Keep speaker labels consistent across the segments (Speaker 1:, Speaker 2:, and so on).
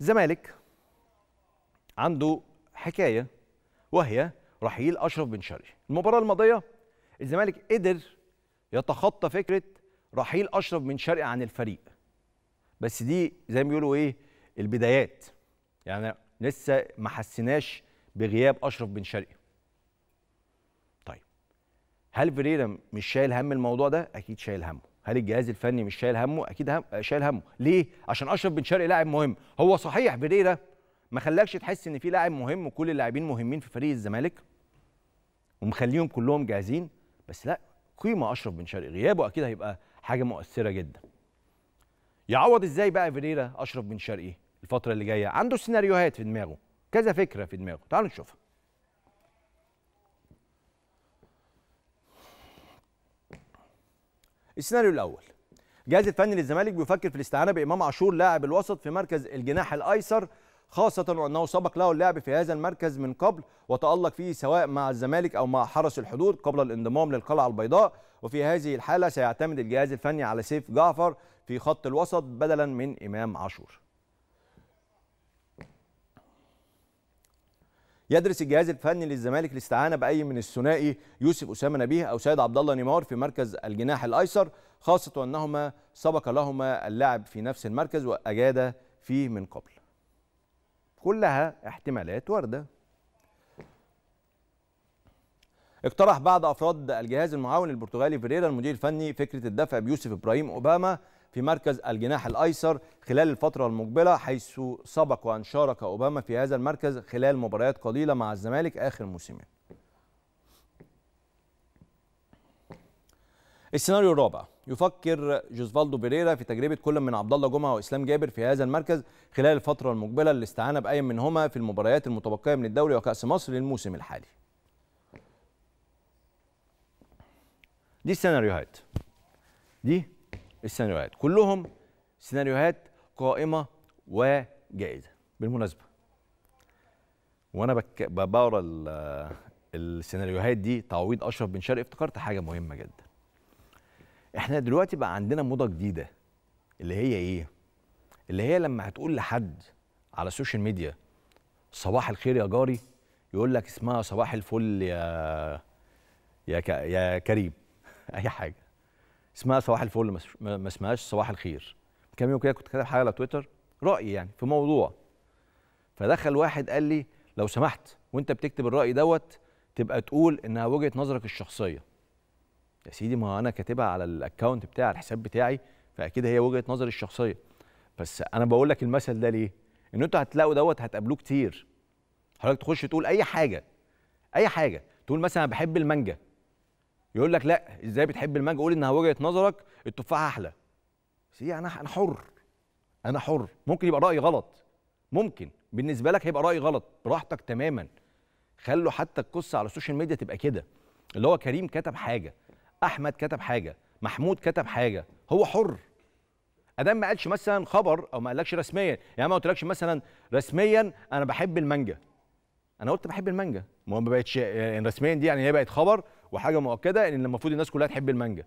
Speaker 1: الزمالك عنده حكايه وهي رحيل اشرف بن شرقي المباراه الماضيه الزمالك قدر يتخطى فكره رحيل اشرف بن شرقي عن الفريق بس دي زي ما بيقولوا ايه البدايات يعني لسه ما حسيناش بغياب اشرف بن شرقي طيب هل فيريرا مش شايل هم الموضوع ده اكيد شايل همه هل الجهاز الفني مش شايل همه اكيد هم شايل همه ليه عشان اشرف بن شرقي لاعب مهم هو صحيح بريرا ما خلاكش تحس ان في لاعب مهم وكل اللاعبين مهمين في فريق الزمالك ومخليهم كلهم جاهزين بس لا قيمه اشرف بن شرقي غيابه اكيد هيبقى حاجه مؤثره جدا يعوض ازاي بقى فيريرا اشرف بن شرقي الفتره اللي جايه عنده سيناريوهات في دماغه كذا فكره في دماغه تعالوا نشوفها السيناريو الاول جهاز الفني للزمالك بيفكر في الاستعانه بامام عاشور لاعب الوسط في مركز الجناح الايسر خاصة وأنه سبق له اللعب في هذا المركز من قبل وتألق فيه سواء مع الزمالك أو مع حرس الحدود قبل الانضمام للقلعة البيضاء وفي هذه الحالة سيعتمد الجهاز الفني على سيف جعفر في خط الوسط بدلا من إمام عاشور يدرس الجهاز الفني للزمالك الاستعانه باي من الثنائي يوسف اسامه نبيه او سيد عبد الله نيمار في مركز الجناح الايسر خاصه انهما سبق لهما اللعب في نفس المركز واجاد فيه من قبل. كلها احتمالات وارده. اقترح بعض افراد الجهاز المعاون البرتغالي فيريرا المدير الفني فكره الدفع بيوسف ابراهيم اوباما في مركز الجناح الأيسر خلال الفترة المقبلة حيث سبق وأن شارك أوباما في هذا المركز خلال مباريات قليلة مع الزمالك آخر موسمين السيناريو الرابع يفكر جوزفالدو بيريرا في تجربه كل من عبد الله جمعه واسلام جابر في هذا المركز خلال الفتره المقبله للاستعانه باي منهما في المباريات المتبقيه من الدوري وكاس مصر للموسم الحالي. دي السيناريوهات. دي السيناريوهات كلهم سيناريوهات قائمه وجائزه بالمناسبه وانا بك... بقرا ال... السيناريوهات دي تعويض اشرف بن شرقي افتكرت حاجه مهمه جدا احنا دلوقتي بقى عندنا موضه جديده اللي هي ايه اللي هي لما هتقول لحد على السوشيال ميديا صباح الخير يا جاري يقول لك اسمها صباح الفل يا يا ك... يا كريم اي حاجه اسمها صباح الفل ما اسمهاش صباح الخير كام يوم كده كنت كاتب حاجه على تويتر راي يعني في موضوع فدخل واحد قال لي لو سمحت وانت بتكتب الراي دوت تبقى تقول انها وجهه نظرك الشخصيه يا سيدي ما انا كاتبها على الاكونت بتاعي الحساب بتاعي فاكيد هي وجهه نظري الشخصيه بس انا بقول لك المثل ده ليه ان انتوا هتلاقوا دوت هتقابلوه كتير حضرتك تخش تقول اي حاجه اي حاجه تقول مثلا بحب المانجا يقول لك لا ازاي بتحب المانجا قول انها وجهه نظرك التفاحه احلى بس إيه، انا انا حر انا حر ممكن يبقى رايي غلط ممكن بالنسبه لك هيبقى رايي غلط براحتك تماما خلوا حتى القصه على السوشيال ميديا تبقى كده اللي هو كريم كتب حاجه احمد كتب حاجه محمود كتب حاجه هو حر ادام ما قالش مثلا خبر او ما قالكش رسميا يعني ما قلتلكش مثلا رسميا انا بحب المانجا انا قلت بحب المانجا ما بقتش يعني رسميا دي يعني هي بقت خبر وحاجه مؤكده ان المفروض الناس كلها تحب المانجا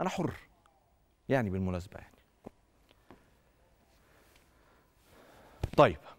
Speaker 1: انا حر يعني بالمناسبه يعني طيب